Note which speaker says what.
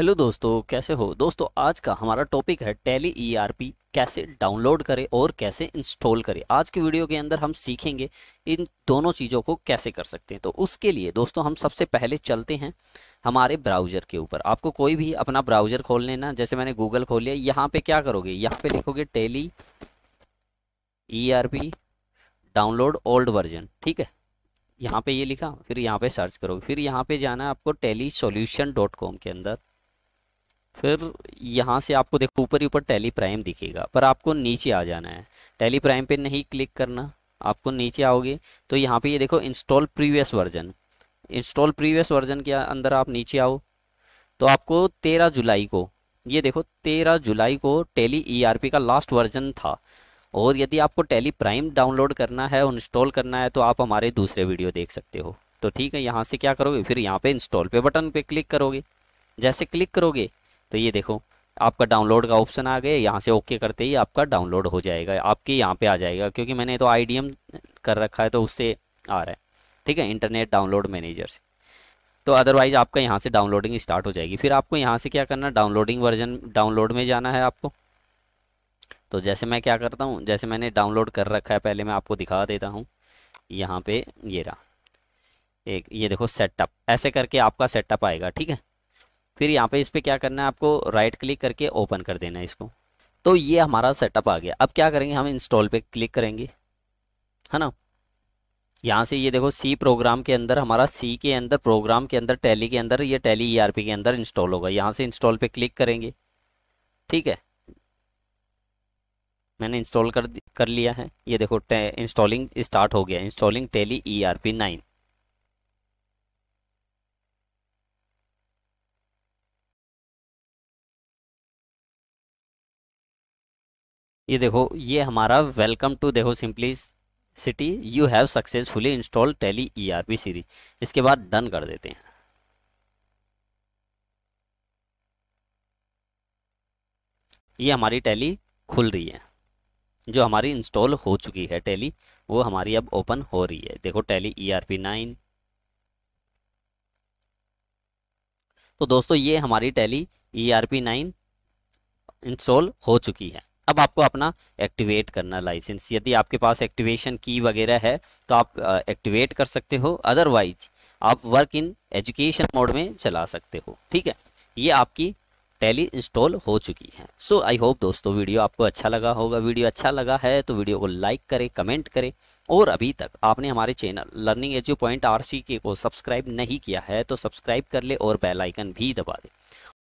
Speaker 1: hello दोस्तों कैसे हो दोस्तों आज का हमारा टॉपिक है टेली ईआरपी e कैसे डाउनलोड करें और कैसे इंस्टॉल करें आज की वीडियो के अंदर हम सीखेंगे इन दोनों चीज़ों को कैसे कर सकते हैं तो उसके लिए दोस्तों हम सबसे पहले चलते हैं हमारे ब्राउज़र के ऊपर आपको कोई भी अपना ब्राउज़र खोल लेना जैसे मैंने गूगल खोल लिया यहाँ पर क्या करोगे यहाँ पर लिखोगे Tally E download old version ठीक है यहाँ पर ये लिखा फिर यहाँ पर सर्च करोगे फिर यहाँ पर जाना है आपको टेली के अंदर फिर यहाँ से आपको देखो ऊपर ही ऊपर टेली प्राइम दिखेगा पर आपको नीचे आ जाना है टेली प्राइम पे नहीं क्लिक करना आपको नीचे आओगे तो यहाँ पे ये यह देखो install previous version install previous version के अंदर आप नीचे आओ तो आपको तेरह जुलाई को ये देखो तेरह जुलाई को टेली ईआरपी e का लास्ट वर्जन था और यदि आपको टेली प्राइम डाउनलोड करना है और इंस्टॉल करना है तो आप हमारे दूसरे वीडियो देख सकते हो तो ठीक है यहाँ से क्या करोगे फिर यहाँ पे इंस्टॉल पे बटन पे क्लिक करोगे जैसे क्लिक करोगे तो ये देखो आपका डाउनलोड का ऑप्शन आ गया यहाँ से ओके करते ही आपका डाउनलोड हो जाएगा आपके यहाँ पे आ जाएगा क्योंकि मैंने तो आई कर रखा है तो उससे आ रहा है ठीक है इंटरनेट डाउनलोड मैनेजर से तो अदरवाइज आपका यहाँ से डाउनलोडिंग स्टार्ट हो जाएगी फिर आपको यहाँ से क्या करना डाउनलोडिंग वर्जन डाउनलोड में जाना है आपको तो जैसे मैं क्या करता हूँ जैसे मैंने डाउनलोड कर रखा है पहले मैं आपको दिखा देता हूँ यहाँ पे ये रहा एक ये देखो सेटअप ऐसे करके आपका सेटअप आएगा ठीक है फिर यहाँ पे इस पर क्या करना है आपको राइट क्लिक करके ओपन कर देना है इसको तो ये हमारा सेटअप आ गया अब क्या करेंगे हम इंस्टॉल पे क्लिक करेंगे है ना यहाँ से ये देखो सी प्रोग्राम के अंदर हमारा सी के अंदर प्रोग्राम के अंदर टैली के अंदर ये टैली ई e के अंदर इंस्टॉल होगा यहाँ से इंस्टॉल पे क्लिक करेंगे ठीक है मैंने इंस्टॉल कर कर लिया है ये देखो इंस्टॉलिंग स्टार्ट हो गया installing Tally E R P nine ये देखो ये हमारा वेलकम टू देखो simplicity you have successfully install Tally ERP series इसके बाद डन कर देते हैं ये हमारी टैली खुल रही है जो हमारी इंस्टॉल हो चुकी है टैली वो हमारी अब ओपन हो रही है देखो Tally E R P nine तो दोस्तों ये हमारी Tally E R P nine install हो चुकी है अब आपको अपना एक्टिवेट करना लाइसेंस यदि आपके पास एक्टिवेशन की वगैरह है तो आप एक्टिवेट कर सकते हो अदरवाइज आप वर्क इन एजुकेशन मोड में चला सकते हो ठीक है ये आपकी टैली इंस्टॉल हो चुकी है सो आई होप दोस्तों वीडियो आपको अच्छा लगा होगा वीडियो अच्छा लगा है तो वीडियो को लाइक करें कमेंट करें और अभी तक आपने हमारे channel learning edu point R को सब्सक्राइब नहीं किया है तो सब्सक्राइब कर ले और बेल आइकन भी दबा दें